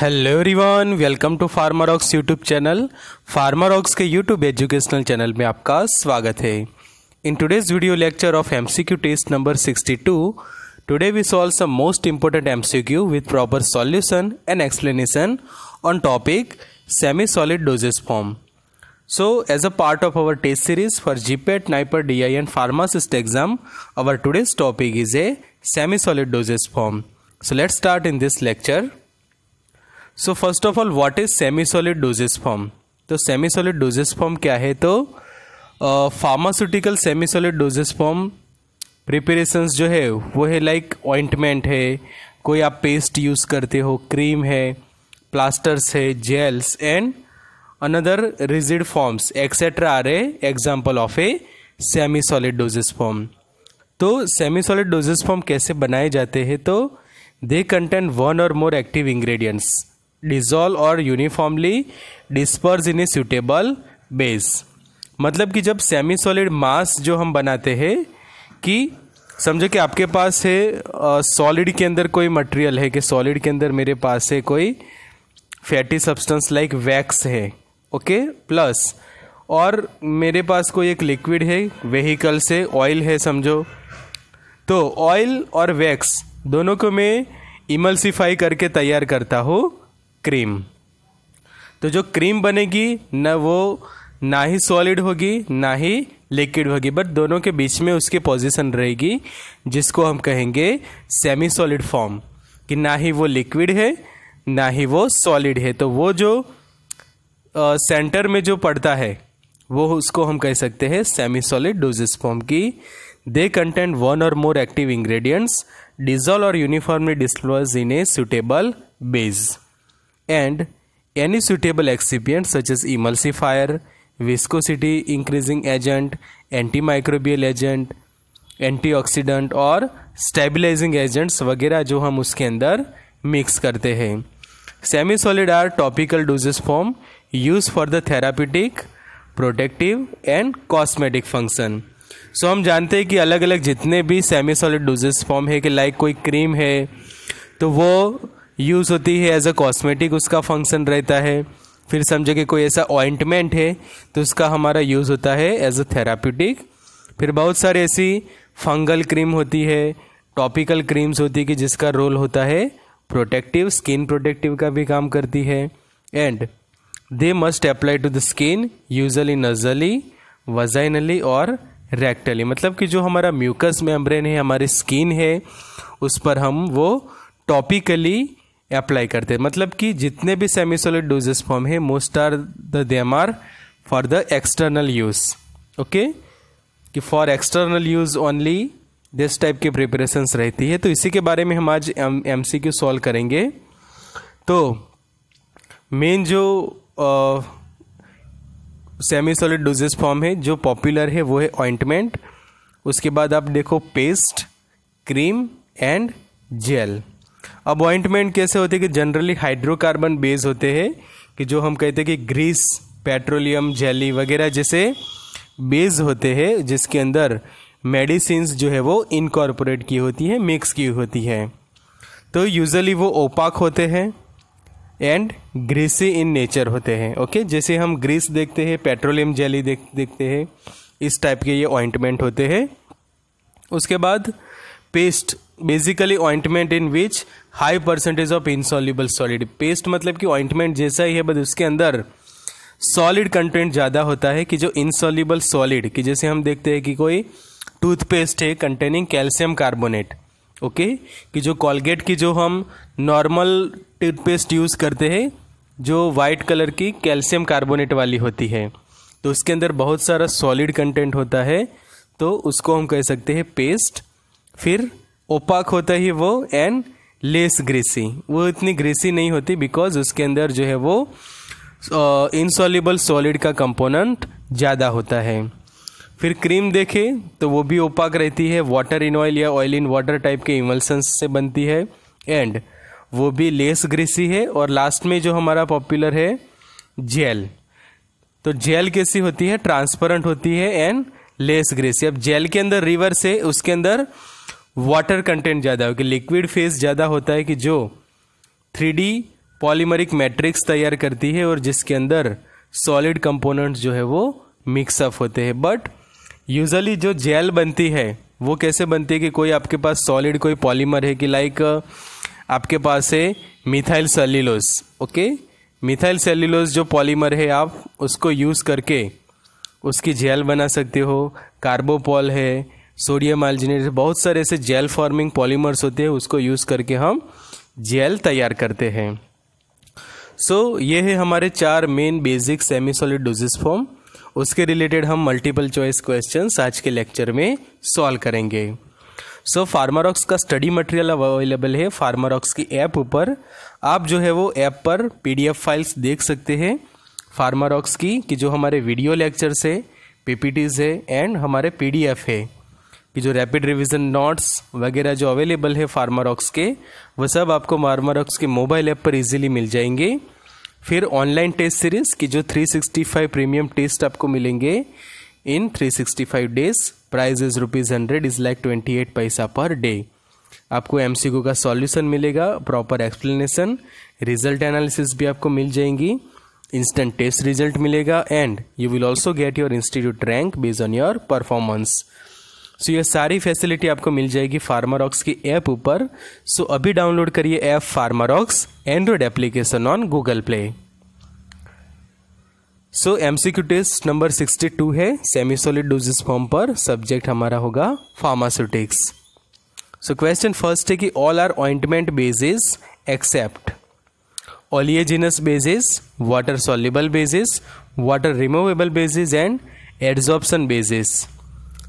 Hello everyone welcome to Pharmarox YouTube channel Pharmarox के YouTube educational channel में आपका स्वागत है in today's video lecture of MCQ test number 62 today we solve some most important MCQ with proper solution and explanation on topic semi solid dosage form so as a part of our test series for GPAT NIPER D I and pharmacist exam our today's topic is a semi solid dosage form so let's start in this lecture so first of all what is semi solid dosage form तो semi solid dosage form क्या है तो pharmaceutical semi solid dosage form preparations जो है वो है like ointment है कोई आप पेस्ट यूज़ करते हो क्रीम है प्लास्टर्स है gels and another rigid forms etcetera are a example of a semi solid dosage form तो सेमी सॉलिड डोजेस फॉर्म कैसे बनाए जाते हैं तो they contain one or more active ingredients dissolve or uniformly disperse in a suitable base मतलब कि जब semi solid मास जो हम बनाते हैं कि समझो कि आपके पास है सॉलिड के अंदर कोई मटेरियल है कि सॉलिड के अंदर मेरे पास है कोई फैटी सब्सटेंस लाइक वैक्स है ओके प्लस और मेरे पास कोई एक लिक्विड है व्हीकल से ऑयल है समझो तो ऑयल और वैक्स दोनों को मैं इमल्सिफाई करके तैयार करता हूँ क्रीम तो जो क्रीम बनेगी न वो ना ही सॉलिड होगी ना ही लिक्विड होगी बट दोनों के बीच में उसकी पोजीशन रहेगी जिसको हम कहेंगे सेमी सॉलिड फॉर्म कि ना ही वो लिक्विड है ना ही वो सॉलिड है तो वो जो सेंटर में जो पड़ता है वो उसको हम कह सकते हैं सेमी सॉलिड डोजेस फॉर्म की दे content one or more active ingredients dissolve or uniformly disclose in a suitable base and any suitable excipient such as emulsifier, viscosity increasing agent, antimicrobial agent, antioxidant और stabilising agents वगैरह जो हम उसके अंदर mix करते हैं semi solid are topical dosage form use for the therapeutic protective and cosmetic function so हम जानते हैं कि अलग अलग जितने भी सेमी सॉलिड डोजेस फॉर्म है कि लाइक कोई क्रीम है तो वो यूज़ होती है एज अ कॉस्मेटिक उसका फंक्शन रहता है फिर समझे कि कोई ऐसा ऑइंटमेंट है तो उसका हमारा यूज़ होता है एज अ थेरापटिक फिर बहुत सारी ऐसी फंगल क्रीम होती है टॉपिकल क्रीम्स होती है कि जिसका रोल होता है प्रोटेक्टिव स्किन प्रोटेक्टिव का भी काम करती है and they must apply to the skin usually nasally vaginally or rectally मतलब कि जो हमारा म्यूकस मेम्ब्रेन है हमारी स्किन है उस पर हम वो टॉपिकली अप्लाई करते हैं मतलब कि जितने भी सेमी सॉलिड डोजेस फॉर्म है most are the them are for the external use okay कि for external use only this type के प्रिपरेशंस रहती है तो इसी के बारे में हम आज एम सी क्यू सॉल्व करेंगे तो मेन जो सेमी सॉलिड डोजेस फॉर्म है जो पॉपुलर है वो है ऑइंटमेंट उसके बाद आप देखो पेस्ट क्रीम एंड जेल अब ऑइंटमेंट कैसे होते हैं कि जनरली हाइड्रोकार्बन बेस होते हैं कि जो हम कहते हैं कि ग्रीस पेट्रोलियम जेली वगैरह जैसे बेस होते हैं जिसके अंदर मेडिसिन जो है वो इनकॉर्पोरेट की होती है मिक्स की होती है तो यूजली वो ओपाक होते हैं एंड ग्रीसी इन नेचर होते हैं ओके जैसे हम ग्रीस देखते हैं पेट्रोलियम जेली देख देखते हैं इस टाइप के ये ऑइंटमेंट होते हैं उसके बाद paste basically ointment in which high percentage of insoluble solid paste मतलब कि ऑइंटमेंट जैसा ही है बट उसके अंदर सॉलिड कंटेंट ज़्यादा होता है कि जो इनसॉल्यूबल सॉलिड कि जैसे हम देखते हैं कि कोई टूथपेस्ट है कंटेनिंग कैल्शियम कार्बोनेट ओके कि जो कॉलगेट की जो हम नॉर्मल टूथपेस्ट यूज़ करते हैं जो वाइट कलर की कैल्शियम कार्बोनेट वाली होती है तो उसके अंदर बहुत सारा सॉलिड कंटेंट होता है तो उसको हम कह सकते हैं पेस्ट फिर ओपाक होता ही वो एंड लेस ग्रेसी वो इतनी ग्रेसी नहीं होती बिकॉज उसके अंदर जो है वो इनसॉल्यूबल सॉलिड का कंपोनेंट ज़्यादा होता है फिर क्रीम देखें तो वो भी ओपाक रहती है वाटर इन ऑयल या ऑयल इन वाटर टाइप के इमल्सन्स से बनती है एंड वो भी लेस ग्रेसी है और लास्ट में जो हमारा पॉपुलर है जेल तो जेल कैसी होती है ट्रांसपेरेंट होती है एंड लेस ग्रेसी अब जेल के अंदर रिवर्स है उसके अंदर वाटर कंटेंट ज़्यादा हो कि लिक्विड फेज़ ज़्यादा होता है कि जो थ्री पॉलीमरिक मैट्रिक्स तैयार करती है और जिसके अंदर सॉलिड कंपोनेंट्स जो है वो मिक्सअप होते हैं बट यूजली जो जेल बनती है वो कैसे बनती है कि कोई आपके पास सॉलिड कोई पॉलीमर है कि लाइक uh, आपके पास है methyl cellulose okay methyl cellulose जो पॉलीमर है आप उसको यूज़ करके उसकी जेल बना सकते हो कार्बोपॉल है सोडियम आल्जिनेट बहुत सारे ऐसे जेल फॉर्मिंग पॉलीमर्स होते हैं उसको यूज़ करके हम जेल तैयार करते हैं सो so, ये है हमारे चार main basic semi solid dosage form उसके रिलेटेड हम मल्टीपल चॉइस क्वेश्चन आज के लेक्चर में सॉल्व करेंगे सो so, फार्मारॉक्स का स्टडी मटेरियल अवेलेबल है फार्मारॉक्स की ऐप ऊपर आप जो है वो ऐप पर पीडीएफ फाइल्स देख सकते हैं फार्मारॉक्स की कि जो हमारे वीडियो लेक्चर्स है पीपीटीज है एंड हमारे पीडीएफ है कि जो रैपिड रिवीजन नोट्स वगैरह जो अवेलेबल है फार्मारॉक्स के वह सब आपको फार्मारॉक्स के मोबाइल ऐप पर इजीली मिल जाएंगे फिर ऑनलाइन टेस्ट सीरीज़ की जो 365 प्रीमियम टेस्ट आपको मिलेंगे in 365 days price is rupees hundred is like twenty eight paisa per day आपको एम का सॉल्यूशन मिलेगा प्रॉपर एक्सप्लेनेशन रिजल्ट एनालिसिस भी आपको मिल जाएंगी इंस्टेंट टेस्ट रिजल्ट मिलेगा and you will also get your institute rank base on your performance so ये सारी फैसिलिटी आपको मिल जाएगी फार्मारॉक्स की ऐप ऊपर सो अभी डाउनलोड करिए app Pharmarox Android application on Google Play so M C Q test number sixty two है semi solid dosage form पर सब्जेक्ट हमारा होगा फार्मास्यूटिक्स सो क्वेश्चन फर्स्ट है कि all are ointment bases except oleaginous bases water soluble bases water removable bases and adsorption bases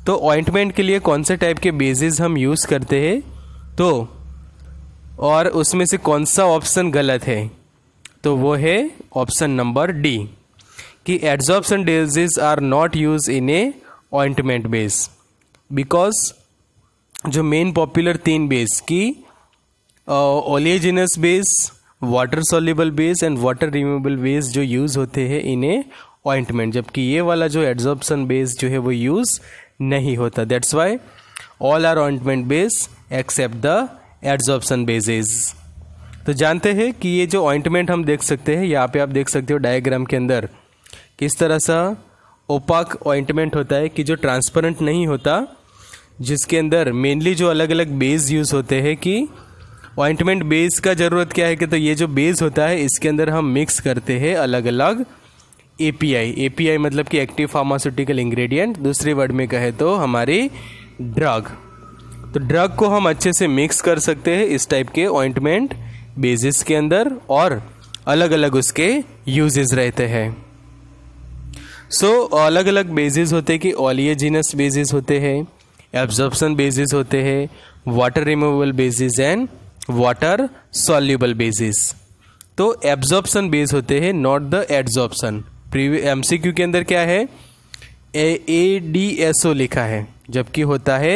तो ऑइंटमेंट के लिए कौन से टाइप के बेजेस हम यूज़ करते हैं तो और उसमें से कौन सा ऑप्शन गलत है तो वो है ऑप्शन नंबर डी कि adsorption bases are not use in a ointment base because जो मेन पॉपुलर तीन बेस की oleaginous base water soluble base and water removable base जो यूज़ होते हैं इन ए ऑइंटमेंट जबकि ये वाला जो एड्जॉर्प्शन बेस जो है वो यूज़ नहीं होता that's why all are ointment base except the adsorption bases तो जानते हैं कि ये जो ऑइंटमेंट हम देख सकते हैं यहाँ पे आप देख सकते हो डायग्राम के अंदर किस तरह सा ओपाक ऑइंटमेंट होता है कि जो ट्रांसपेरेंट नहीं होता जिसके अंदर मेनली जो अलग अलग बेस यूज़ होते हैं कि ऑइंटमेंट बेस का ज़रूरत क्या है कि तो ये जो बेस होता है इसके अंदर हम मिक्स करते हैं अलग अलग एपीआई एपीआई मतलब कि एक्टिव फार्मास्यूटिकल इंग्रेडिएंट दूसरे वर्ड में कहे तो हमारी ड्रग तो ड्रग को हम अच्छे से मिक्स कर सकते हैं इस टाइप के ऑइंटमेंट बेसिस के अंदर और अलग अलग उसके यूजेस रहते हैं सो so, अलग अलग बेसिस होते हैं कि ऑलियजिनस बेसिस होते हैं एब्जॉर्प्शन बेसिस होते हैं water removal bases and water soluble bases तो एब्जॉर्प्शन बेस होते हैं not the adsorption C Q के अंदर क्या है ए डी एस ओ लिखा है जबकि होता है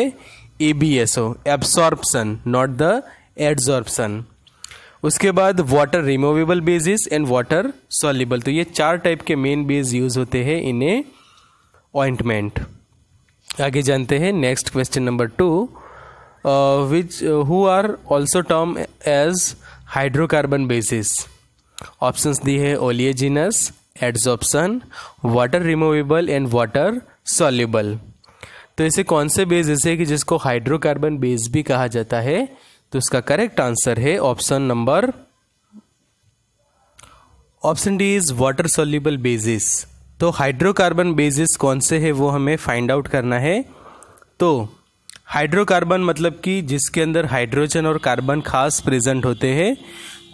A B S O absorption not the adsorption उसके बाद water removable bases and water soluble तो ये चार टाइप के मेन बेस यूज होते हैं इन ए ऑइंटमेंट आगे जानते हैं next question number two which who are also term as hydrocarbon bases options दी है oleaginous adsorption water removable and water soluble तो ऐसे कौन से बेस ऐसे कि जिसको हाइड्रोकार्बन बेस भी कहा जाता है तो उसका करेक्ट आंसर है option number option D is water soluble bases तो हाइड्रोकार्बन बेसिस कौन से है वो हमें फाइंड आउट करना है तो हाइड्रोकार्बन मतलब कि जिसके अंदर हाइड्रोजन और कार्बन खास प्रेजेंट होते हैं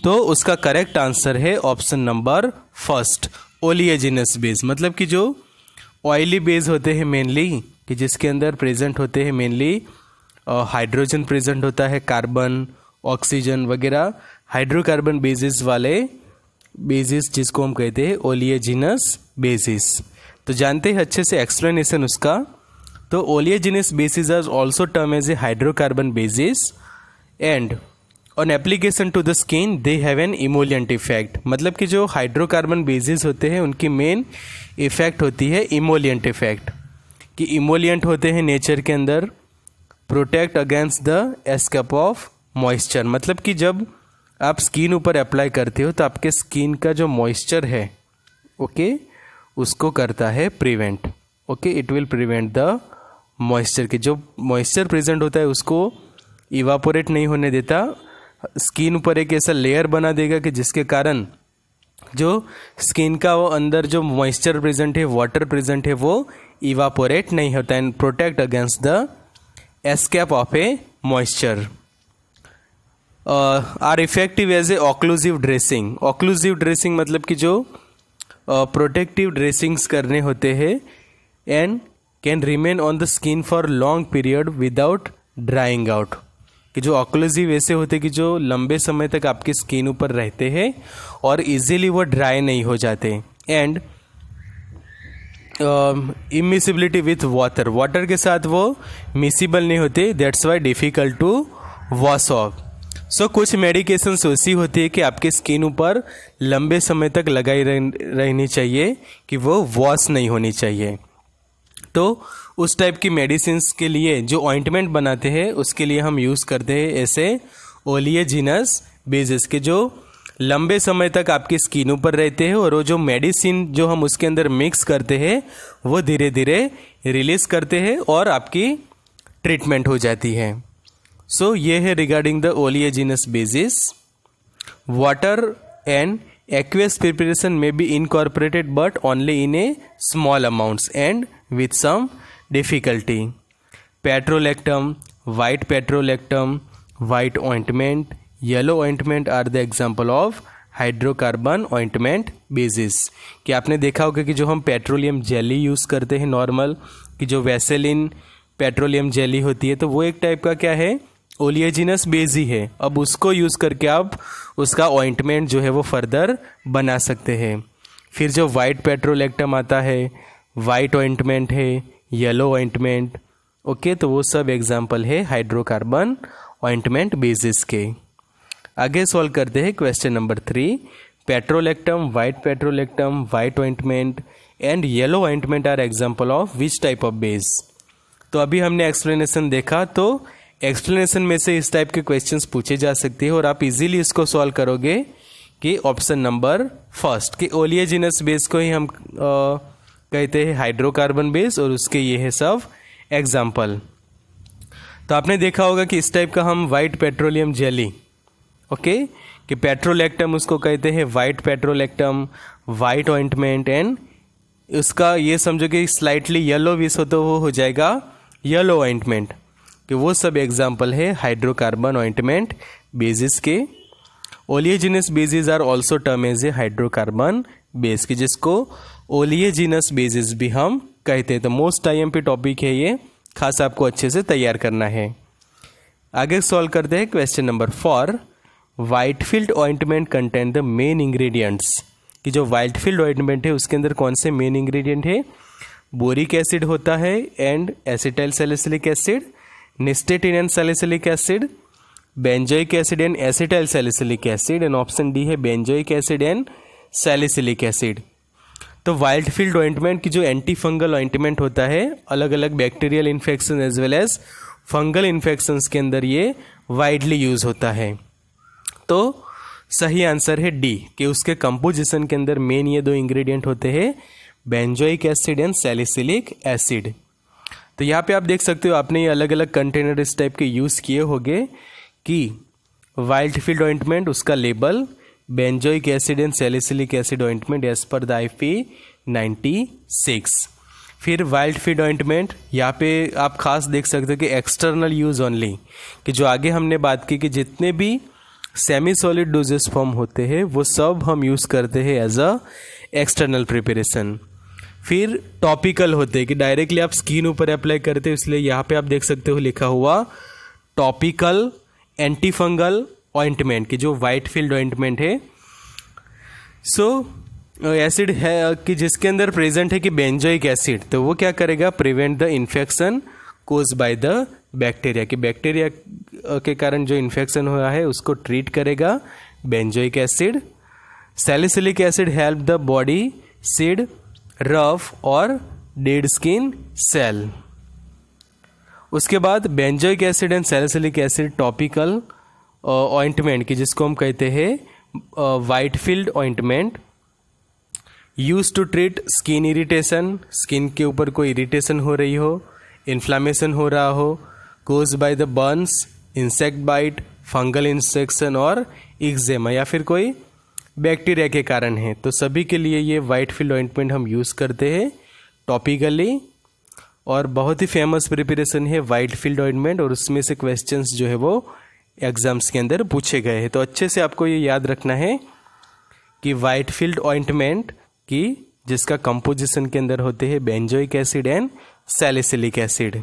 तो उसका करेक्ट आंसर है option number first oleaginous base मतलब कि जो ऑयली बेस होते हैं मेनली कि जिसके अंदर प्रेजेंट होते हैं मेनली हाइड्रोजन प्रेजेंट होता है कार्बन ऑक्सीजन वगैरह हाइड्रोकार्बन बेसिस वाले बेसिस जिसको हम कहते हैं ओलियजिनस बेसिस तो जानते हैं अच्छे से एक्सप्लेनेशन उसका तो oleaginous bases are also term as a hydrocarbon bases and on application to the skin they have an emollient effect मतलब कि जो हाइड्रोकार्बन बेजिस होते हैं उनकी मेन इफेक्ट होती है इमोलियंट इफेक्ट कि इमोलियंट होते हैं नेचर के अंदर protect against the escape of moisture मतलब कि जब आप स्किन ऊपर अप्लाई करते हो तो आपके स्किन का जो मॉइस्चर है ओके okay, उसको करता है prevent okay it will prevent the moisture के जो मॉइस्चर प्रेजेंट होता है उसको इवापोरेट नहीं होने देता स्किन पर एक ऐसा लेयर बना देगा कि जिसके कारण जो स्किन का वो अंदर जो मॉइस्चर प्रेजेंट है वाटर प्रेजेंट है वो इवापोरेट नहीं होता and protect against the escape of a moisture are effective as a occlusive dressing occlusive dressing मतलब कि जो प्रोटेक्टिव uh, ड्रेसिंग्स करने होते हैं and can remain on the skin for long period without drying out कि जो ऑक्लोजिव ऐसे होते कि जो लंबे समय तक आपकी स्किन ऊपर रहते हैं और इजीली वो ड्राई नहीं हो जाते and immiscibility with water water के साथ वो मिसिबल नहीं होते that's why difficult to wash off so कुछ मेडिकेशन ऐसी होती है कि आपके स्किन ऊपर लंबे समय तक लगाई रहनी चाहिए कि वो वॉश नहीं होनी चाहिए तो उस टाइप की मेडिसिन के लिए जो ऑइंटमेंट बनाते हैं उसके लिए हम यूज़ करते हैं ऐसे ओलियजिनस बेजेस के जो लंबे समय तक आपकी स्किन ऊपर रहते हैं और वो जो मेडिसिन जो हम उसके अंदर मिक्स करते हैं वो धीरे धीरे रिलीज़ करते हैं और आपकी ट्रीटमेंट हो जाती है सो so, ये है regarding the oleaginous bases water and aqueous preparation में be incorporated but only in a small amounts and with some difficulty petrolatum white petrolatum white ointment yellow ointment are the example of hydrocarbon ointment bases कि आपने देखा होगा कि जो हम petroleum jelly use करते हैं नॉर्मल कि जो वैसेलिन पेट्रोलियम जेली होती है तो वो एक टाइप का क्या है ओलियजिनस बेजी है अब उसको यूज़ करके आप उसका ऑइंटमेंट जो है वो फर्दर बना सकते हैं फिर जो वाइट पेट्रोलेक्टम आता है वाइट ऑइंटमेंट है येलो ऑइंटमेंट ओके तो वो सब एग्जाम्पल है हाइड्रोकार्बन ऑइंटमेंट बेसिस के आगे सॉल्व करते हैं question number three petrolatum white petrolatum white ointment and yellow ointment are example of which type of base तो अभी हमने एक्सप्लेनेशन देखा तो एक्सप्लेनेशन में से इस टाइप के क्वेश्चन पूछे जा सकते हैं और आप इजीली इसको सॉल्व करोगे कि ऑप्शन नंबर फर्स्ट कि ओलियजिनस बेस को ही हम आ, कहते हैं हाइड्रोकार्बन बेस और उसके ये है सब एग्जाम्पल तो आपने देखा होगा कि इस टाइप का हम वाइट पेट्रोलियम जेली ओके कि पेट्रोल एक्टम उसको कहते हैं white petrolatum white ointment and उसका ये समझो कि स्लाइटली येलो विस हो तो वो हो जाएगा येलो ऑइंटमेंट कि वो सब एग्जाम्पल है हाइड्रोकार्बन ऑइंटमेंट बेजिस के oleaginous bases are also term as a hydrocarbon base की जिसको जीनस बेसिस भी हम कहते हैं तो most I M P topic है ये खास आपको अच्छे से तैयार करना है आगे सॉल्व करते हैं question number four field ointment contain the main ingredients कि जो फील्ड ऑइंटमेंट है उसके अंदर कौन से मेन इंग्रेडिएंट है बोरिक एसिड होता है and acetyl salicylic acid nystatin and salicylic acid benzoic acid and acetyl salicylic acid and option D है benzoic acid and salicylic acid तो वाइल्ड फील्ड ऑइंटमेंट की जो एंटी फंगल ऑइंटमेंट होता है अलग अलग bacterial infection as well as fungal infection के अंदर ये वाइडली यूज़ होता है तो सही आंसर है डी कि उसके कंपोजिशन के अंदर मेन ये दो इंग्रेडिएंट होते हैं benzoic acid and salicylic acid तो यहाँ पे आप देख सकते हो आपने ये अलग अलग कंटेनर इस टाइप के यूज़ किए होंगे कि वाइल्ड फील्ड ऑइंटमेंट उसका label benzoic acid and salicylic acid ointment as per I P ninety six फिर वाइल्ड फीड ऑइंटमेंट यहाँ पे आप खास देख सकते हो कि एक्सटर्नल यूज़ ओनली कि जो आगे हमने बात की कि जितने भी सेमी सॉलिड डोजेस फॉर्म होते हैं वो सब हम यूज़ करते हैं एज अ एक्सटर्नल प्रिपरेशन फिर टॉपिकल होते हैं कि डायरेक्टली आप स्किन ऊपर अप्लाई करते हो इसलिए यहाँ पे आप देख सकते हो लिखा हुआ टॉपिकल एंटीफंगल ऑइंटमेंट की जो वाइट फील्ड ऑइंटमेंट है सो एसिड uh, है uh, कि जिसके अंदर प्रेजेंट है कि बेंजोइक एसिड तो वो क्या करेगा prevent the infection caused by the bacteria कि बैक्टीरिया uh, के कारण जो इन्फेक्शन हुआ है उसको ट्रीट करेगा benzoic acid salicylic acid help the body shed rough और डेड स्किन सेल उसके बाद benzoic acid and salicylic acid topical ointment की जिसको हम कहते हैं white field ointment use to treat skin irritation skin के ऊपर कोई इरिटेशन हो रही हो इन्फ्लामेशन हो रहा हो caused by the burns insect bite fungal infection और एग्जेमा या फिर कोई बैक्टीरिया के कारण है तो सभी के लिए ये वाइट फील्ड ऑइंटमेंट हम यूज़ करते हैं टॉपिकली और बहुत ही फेमस प्रिपरेशन है वाइट फील्ड ऑइंटमेंट और उसमें से क्वेश्चंस जो है वो एग्ज़ाम्स के अंदर पूछे गए हैं तो अच्छे से आपको ये याद रखना है कि वाइट फील्ड ऑइंटमेंट की जिसका कंपोजिशन के अंदर होते हैं benzoic acid and salicylic acid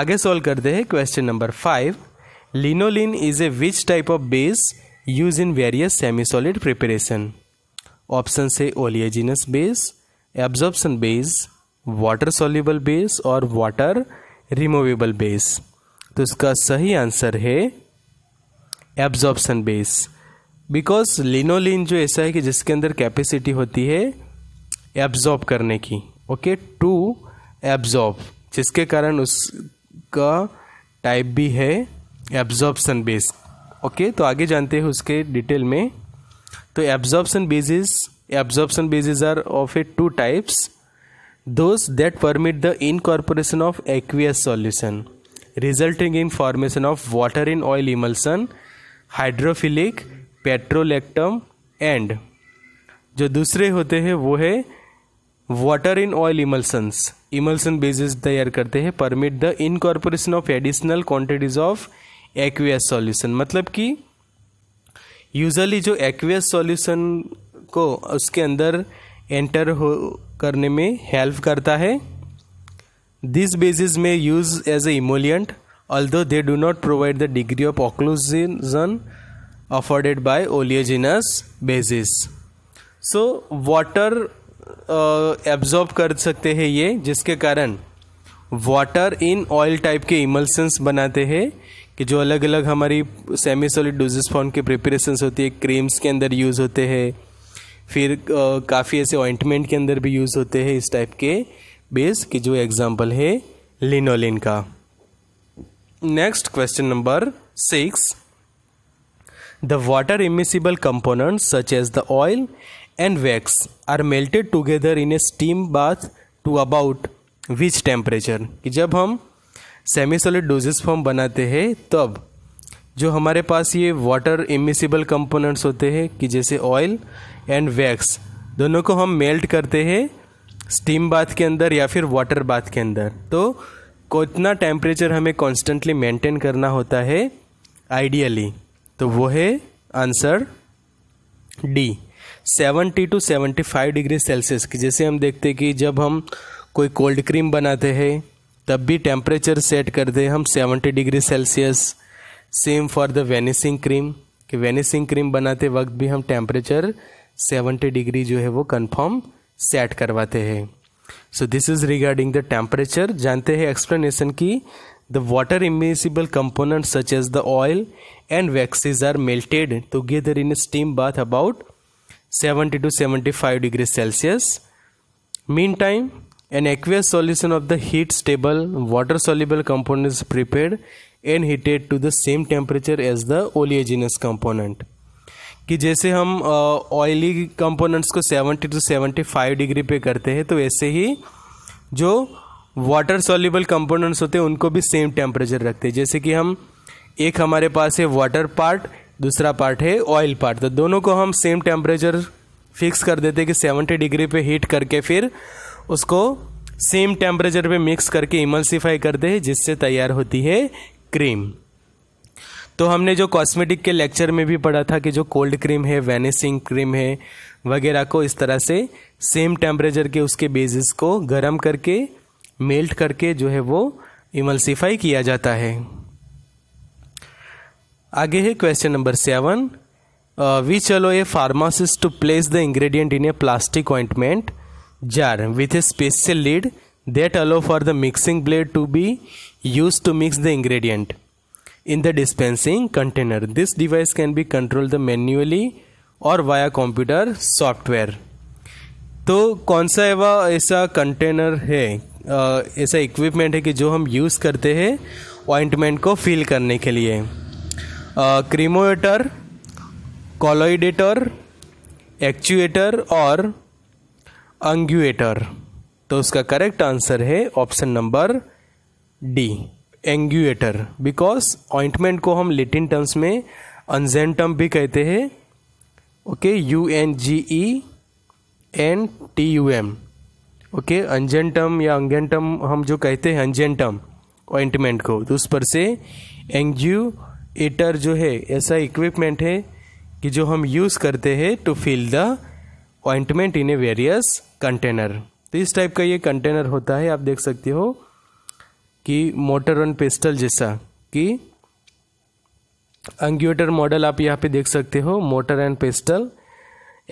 आगे सॉल्व करते हैं question number five lanolin is a which type of base use in various semi solid preparation option से oleaginous base absorption base water soluble base और water removable base तो इसका सही answer है absorption base because lanolin जो ऐसा है कि जिसके अंदर कैपेसिटी होती है एब्जॉर्ब करने की ओके टू एब्जॉर्ब जिसके कारण उसका टाइप भी है एब्जॉर्प्शन बेस ओके तो आगे जानते हैं उसके डिटेल में तो absorption bases absorption bases are of a two types those that permit the incorporation of aqueous solution resulting in formation of water in oil emulsion hydrophilic petrolatum and जो दूसरे होते हैं वो है water in oil emulsions emulsion bases तैयार करते हैं permit the incorporation of additional quantities of aqueous solution मतलब कि यूजली जो एक्वियस सॉल्यूशन को उसके अंदर एंटर हो करने में हेल्प करता है These bases may use as a emollient although they do not provide the degree of occlusion afforded by oleaginous bases. So water absorb कर सकते हैं ये जिसके कारण वाटर इन ऑयल टाइप के इमल्सन्स बनाते हैं कि जो अलग अलग हमारी सेमी सॉलिड डोजेस फॉर्म के प्रिपरेशंस होती है क्रीम्स के अंदर यूज़ होते हैं फिर काफ़ी ऐसे ऑइंटमेंट के अंदर भी यूज़ होते हैं इस टाइप के बेस की जो एग्जाम्पल है लिनोलिन का next question number six the water immiscible component such as the oil and wax are melted together in a steam bath to about which temperature कि जब हम सेमी सॉलिड डोजेस फॉर्म बनाते हैं तब जो हमारे पास ये वाटर इमिसिबल कंपोनेंट्स होते हैं कि जैसे ऑयल एंड वैक्स दोनों को हम मेल्ट करते हैं स्टीम बाथ के अंदर या फिर वाटर बाथ के अंदर तो कितना टेम्परेचर हमें कॉन्स्टेंटली मेंटेन करना होता है आइडियली तो वो है answer D 70 to 75 degree Celsius की जैसे हम देखते हैं कि जब हम कोई कोल्ड क्रीम बनाते हैं तब भी टेम्परेचर सेट करते हैं हम 70 degree Celsius same for the vanishing cream कि वेनिसिंग क्रीम बनाते वक्त भी हम टेम्परेचर 70 डिग्री जो है वो कंफर्म सेट करवाते हैं so this is regarding the temperature जानते हैं एक्सप्लेनेशन की the water immiscible component such as the oil and waxes are melted together in steam bath about seventy to seventy five degree Celsius mean time an aqueous solution of the heat stable water soluble component is prepare and heated to the same temperature as the oleaginous component कि जैसे हम oily components को 70 to 75 degree पे करते हैं तो ऐसे ही जो वाटर सॉल्यूबल कंपोनेंट्स होते हैं उनको भी सेम टेम्परेचर रखते हैं जैसे कि हम एक हमारे पास है वाटर पार्ट दूसरा पार्ट है ऑयल पार्ट तो दोनों को हम सेम टेम्परेचर फिक्स कर देते कि सेवनटी डिग्री पे हीट करके फिर उसको सेम टेम्परेचर पे मिक्स करके इमल्सीफाई करते हैं जिससे तैयार होती है क्रीम तो हमने जो कॉस्मेटिक के लेक्चर में भी पढ़ा था कि जो कोल्ड क्रीम है वेनेसिंग क्रीम है वगैरह को इस तरह से सेम टेम्परेचर के उसके बेसिस को गर्म करके मेल्ट करके जो है वो इमल्सीफाई किया जाता है आगे है question number seven which allow a pharmacist to place the ingredient in a plastic ointment jar with a special lid that allow for the mixing blade to be use to mix the ingredient in the dispensing container. This device can be controlled manually और via computer software तो कौन सा एवा ऐसा container है ऐसा equipment है कि जो हम यूज़ करते हैं ऑइंटमेंट को फिल करने के लिए क्रीमोएटर कॉलोइडेटर एक्चुएटर और अंग्यूएटर तो उसका करेक्ट आंसर है option number D Unguator because ointment को हम लेटिन टर्म्स में अनजेंटम भी कहते हैं okay U N G E N T U M okay unguentum या अंगेंटम हम जो कहते हैं अनजेंटम ऑइंटमेंट को तो उस पर से एंग्यूएटर जो है ऐसा इक्विपमेंट है कि जो हम यूज़ करते हैं to fill the ointment in a various container तो इस टाइप का ये कंटेनर होता है आप देख सकते हो कि मोटर ऑन पेस्टल जैसा कि अंग्यूटर मॉडल आप यहाँ पे देख सकते हो mortar and pestle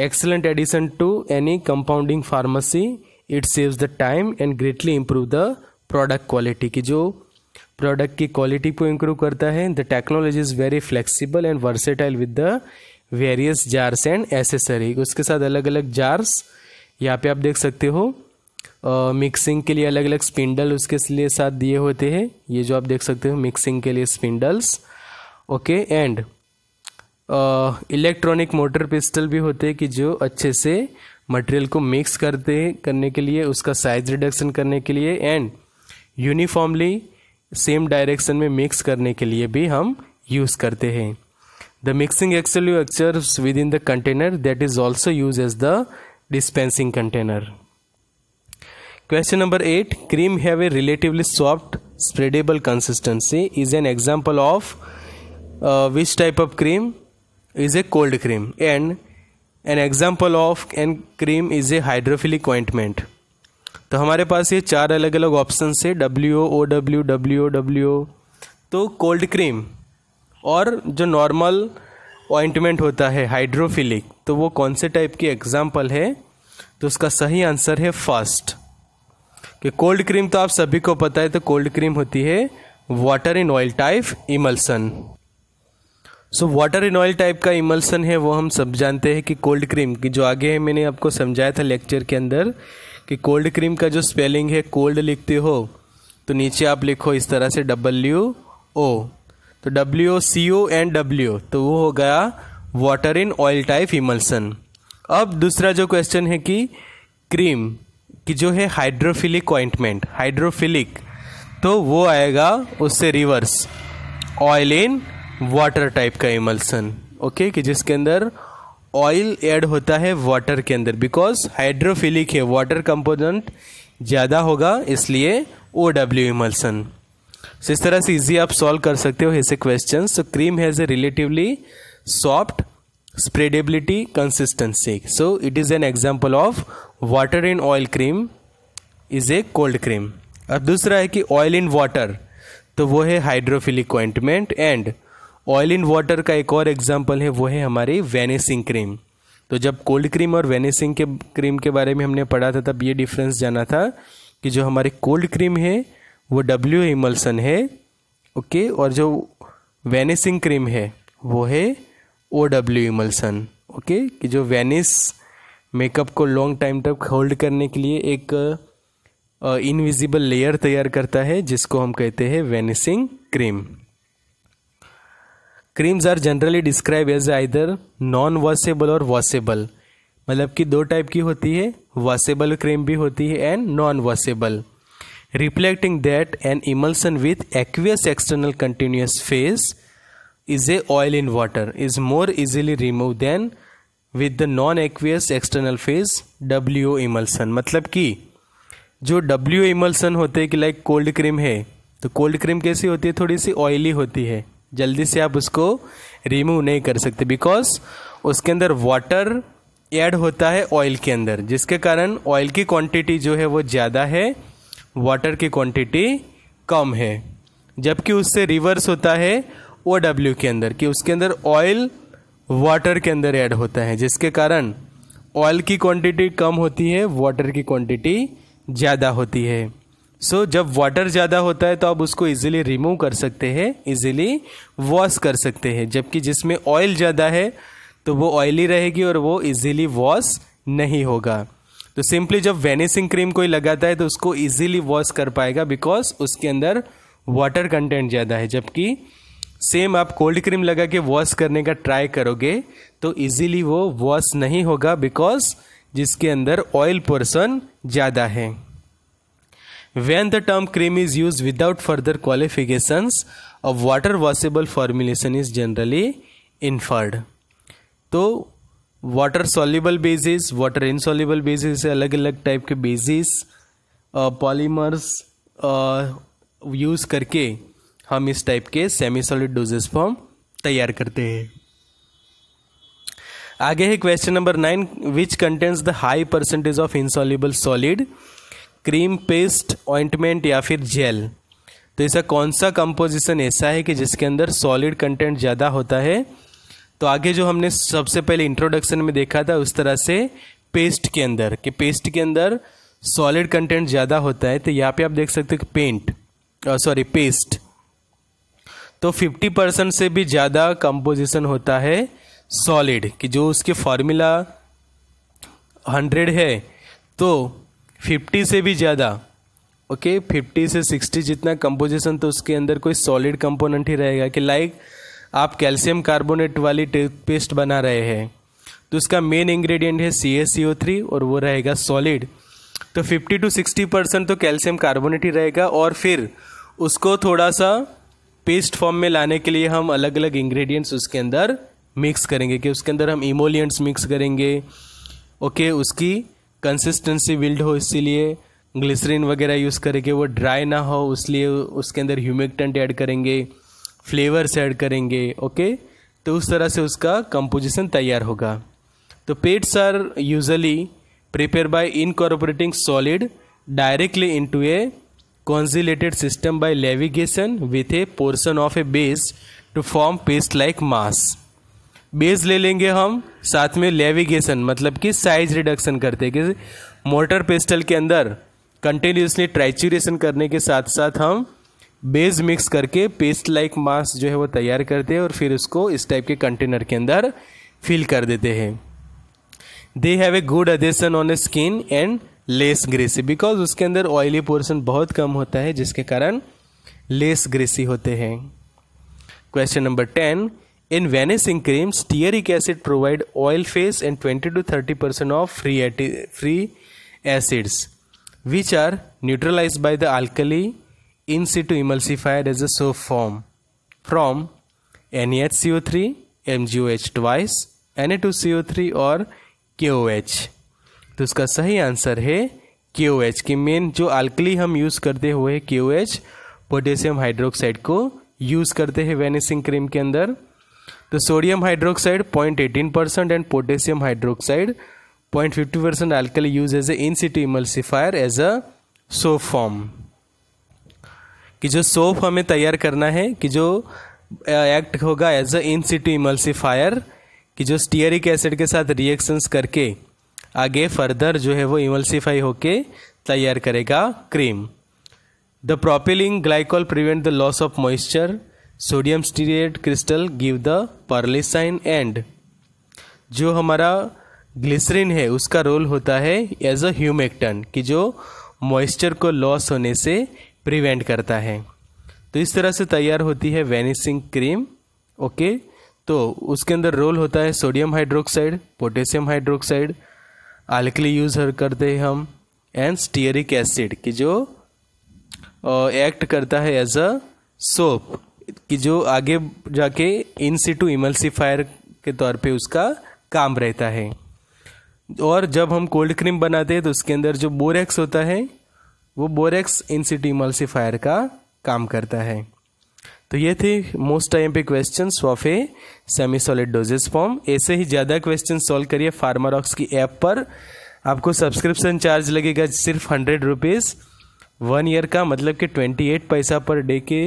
excellent addition to any compounding pharmacy it saves the time and greatly improve the product quality की जो प्रोडक्ट की क्वालिटी को इम्प्रूव करता है the technology is very flexible and versatile with the various jars and accessory उसके साथ अलग अलग जार्स यहाँ पे आप देख सकते हो मिक्सिंग के लिए अलग अलग स्पिंडल उसके लिए साथ दिए होते हैं ये जो आप देख सकते हो मिक्सिंग के लिए spindles okay and electronic mortar pestle भी होते हैं कि जो अच्छे से मटेरियल को मिक्स करते करने के लिए उसका साइज रिडक्शन करने के लिए एंड यूनिफॉर्मली सेम डायरेक्शन में मिक्स करने के लिए भी हम यूज़ करते हैं the mixing actually occurs within the container that is also use as the dispensing container question number eight cream have a relatively soft spreadable consistency is an example of which type of cream is a cold cream and an example of an cream is a hydrophilic ointment तो हमारे पास ये चार अलग अलग option है W O O W W O W O तो cold cream और जो नॉर्मल ऑइंटमेंट होता है हाइड्रोफिलिक तो वो कौन से टाइप की एग्जाम्पल है तो उसका सही आंसर है फर्स्ट ये कोल्ड क्रीम तो आप सभी को पता है तो कोल्ड क्रीम होती है water in oil type emulsion so water in oil type का इमल्सन है वो हम सब जानते हैं कि कोल्ड क्रीम की जो आगे है मैंने आपको समझाया था लेक्चर के अंदर कि कोल्ड क्रीम का जो स्पेलिंग है कोल्ड लिखते हो तो नीचे आप लिखो इस तरह से डब्ल्यू ओ तो W C O and W तो वो हो गया water in oil type emulsion अब दूसरा जो क्वेश्चन है कि क्रीम कि जो है हाइड्रोफिलिक ऑइंटमेंट हाइड्रोफिलिक तो वो आएगा उससे reverse oil in water type का इमल्सन ओके कि जिसके अंदर ऑयल ऐड होता है वाटर के अंदर बिकॉज हाइड्रोफिलिक है वाटर कंपोनेंट ज़्यादा होगा इसलिए ओ डब्ल्यू इमल्सन सो इस तरह से इजी आप सॉल्व कर सकते हो ऐसे question so cream has a relatively soft spreadability consistency so it is an example of water in oil cream is a cold cream अब दूसरा है कि ऑयल इन वाटर तो वो है hydrophilic ointment and oil in water का एक और एग्जाम्पल है वो है हमारी वेनेसिंग क्रीम तो जब कोल्ड क्रीम और वेनेसिंग के क्रीम के बारे में हमने पढ़ा था तब ये डिफरेंस जाना था कि जो हमारी कोल्ड क्रीम है वो डब्ल्यू इमल्सन है ओके और जो वेनेसिंग क्रीम है वो है ओ डब्ल्यू इमल्सन ओके कि जो वेनिस मेकअप को लॉन्ग टाइम तक होल्ड करने के लिए एक इनविजिबल लेयर तैयार करता है जिसको हम कहते हैं vanishing cream creams are generally describe as either non washable और वॉशेबल मतलब कि दो टाइप की होती है वॉशेबल क्रीम भी होती है and non washable reflecting that an emulsion with aqueous external continuous phase is a oil in water is more easily remove than with the non aqueous external phase W emulsion मतलब कि जो W emulsion होते हैं कि like cold cream है तो cold cream कैसी होती है थोड़ी सी ऑयली होती है जल्दी से आप उसको रिमूव नहीं कर सकते बिकॉज उसके अंदर वाटर ऐड होता है ऑयल के अंदर जिसके कारण ऑयल की क्वांटिटी जो है वो ज़्यादा है वाटर की क्वांटिटी कम है जबकि उससे रिवर्स होता है ओ डब्ल्यू के अंदर कि उसके अंदर ऑयल वाटर के अंदर ऐड होता है जिसके कारण ऑयल की क्वांटिटी कम होती है वाटर की क्वांटिटी ज़्यादा होती है सो so, जब वाटर ज़्यादा होता है तो आप उसको इजीली रिमूव कर सकते हैं इजीली वॉश कर सकते हैं जबकि जिसमें ऑयल ज़्यादा है तो वो ऑयली रहेगी और वो इजीली वॉश नहीं होगा तो सिंपली जब वेनिसिंग क्रीम कोई लगाता है तो उसको इजीली वॉश कर पाएगा बिकॉज उसके अंदर वाटर कंटेंट ज़्यादा है जबकि सेम आप कोल्ड क्रीम लगा के वॉश करने का ट्राई करोगे तो इजीली वो वॉश नहीं होगा बिकॉज जिसके अंदर ऑयल पोर्सन ज़्यादा है when the term cream is use without further qualifications a water washable formulation is generally inferred तो water soluble bases water insoluble bases अलग अलग टाइप के बेसिस पॉलीमर्स यूज़ करके हम इस टाइप के सेमी सॉलिड डोजेस फॉर्म तैयार करते हैं आगे है question number nine which contains the high percentage of insoluble solid cream paste ointment या फिर जेल तो ऐसा कौन सा कंपोजिशन ऐसा है कि जिसके अंदर सॉलिड कंटेंट ज़्यादा होता है तो आगे जो हमने सबसे पहले इंट्रोडक्शन में देखा था उस तरह से पेस्ट के अंदर कि पेस्ट के अंदर सॉलिड कंटेंट ज़्यादा होता है तो यहाँ पे आप देख सकते हो कि पेंट सॉरी पेस्ट तो 50 परसेंट से भी ज़्यादा कंपोजिशन होता है सॉलिड कि जो उसके फॉर्मूला हंड्रेड है तो फिफ्टी से भी ज़्यादा ओके फिफ्टी से सिक्सटी जितना कंपोजिशन तो उसके अंदर कोई सॉलिड कंपोनेंट ही रहेगा कि लाइक आप कैल्शियम कार्बोनेट वाली टूथपेस्ट बना रहे हैं तो उसका मेन इंग्रेडिएंट है C S C O three और वो रहेगा सॉलिड तो फिफ्टी टू सिक्सटी परसेंट तो कैल्शियम कार्बोनेट ही रहेगा और फिर उसको थोड़ा सा पेस्ट फॉर्म में लाने के लिए हम अलग अलग इंग्रेडिएंट्स उसके अंदर मिक्स करेंगे कि उसके अंदर हम इमोलियंट्स मिक्स करेंगे ओके okay, उसकी कंसिस्टेंसी बिल्ड हो इसीलिए ग्लिसरीन वगैरह यूज़ करेंगे वो ड्राई ना हो इसलिए उसके अंदर ह्यूमिकटेंट ऐड करेंगे फ्लेवर्स ऐड करेंगे ओके okay? तो उस तरह से उसका कंपोजिशन तैयार होगा तो pastes are usually prepare by incorporating solid directly into a congealed system by levigation with a portion of a base to form paste like mass base ले लेंगे हम साथ में लेविगेशन मतलब कि साइज रिडक्शन करते हैं मोटर पेस्टल के अंदर कंटिन्यूसली ट्राइचुरेशन करने के साथ साथ हम बेस मिक्स करके पेस्ट लाइक मास जो है वो तैयार करते हैं और फिर उसको इस टाइप के कंटेनर के अंदर फिल कर देते हैं they have a good adhesion on a skin and less greasy because उसके अंदर ऑयली पोर्शन बहुत कम होता है जिसके कारण लेस ग्रेसी होते हैं question number ten in vanishing creams stearic acid provide oil phase and twenty to thirty percent of free free acids N H C O three M G O H twice N A two C O three और K O H तो इसका सही answer है K O H की main जो alkali हम use करते हुए K O H potassium hydroxide को यूज़ करते हैं वेनिसिंग क्रीम के अंदर तो sodium hydroxide point eighteen percent and potassium hydroxide point fifty percent alkali use as a in situ emulsifier as a soap form कि जो सोप हमें तैयार करना है कि जो एक्ट होगा as a in situ emulsifier कि जो स्टीयरिक एसिड के साथ रिएक्शंस करके आगे फर्दर जो है वो इमल्सीफाई होके तैयार करेगा cream the propylene glycol prevent the loss of moisture sodium stearate crystal give the pearlescence and जो हमारा ग्लिसरीन है उसका रोल होता है एज अ ह्यूमेक्टन कि जो मॉइस्चर को लॉस होने से प्रिवेंट करता है तो इस तरह से तैयार होती है वेनिसिंग क्रीम ओके तो उसके अंदर रोल होता है sodium hydroxide potassium hydroxide alkali use करते हैं हम एंड स्टीरिक एसिड कि जो एक्ट करता है एज अ सोप कि जो आगे जाके इन सीटू इमल्सीफायर के तौर पे उसका काम रहता है और जब हम कोल्ड क्रीम बनाते हैं तो उसके अंदर जो बोरेक्स होता है वो बोरेक्स इन सीटू इमल्सीफायर का काम करता है तो ये थे मोस्ट टाइम पे question of a semi solid dosage form ऐसे ही ज़्यादा क्वेश्चन सॉल्व करिए फार्मारॉक्स की ऐप पर आपको सब्सक्रिप्शन चार्ज लगेगा सिर्फ हंड्रेड रुपीज़ वन ईयर का मतलब कि twenty eight paisa per day के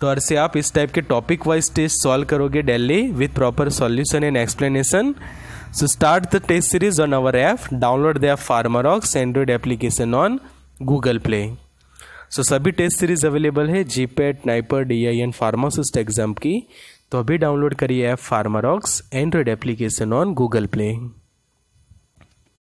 तौर तो से आप इस टाइप के टॉपिक वाइज टेस्ट सॉल्व करोगे daily with proper solution and explanation so start the test series on our app download the app Pharmarox Android application on Google Play so so, सभी test series available है G PAT NIPER D I N pharmacist exam की तो अभी download करिए app Pharmarox Android application on Google play